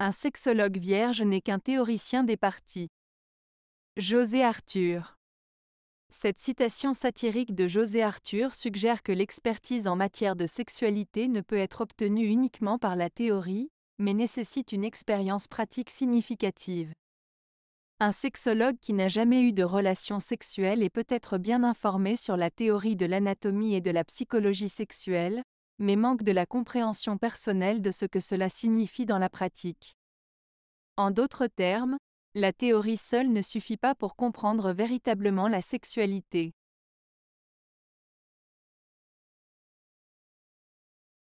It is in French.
Un sexologue vierge n'est qu'un théoricien des parties. José Arthur. Cette citation satirique de José Arthur suggère que l'expertise en matière de sexualité ne peut être obtenue uniquement par la théorie, mais nécessite une expérience pratique significative. Un sexologue qui n'a jamais eu de relation sexuelle est peut-être bien informé sur la théorie de l'anatomie et de la psychologie sexuelle, mais manque de la compréhension personnelle de ce que cela signifie dans la pratique. En d'autres termes, la théorie seule ne suffit pas pour comprendre véritablement la sexualité.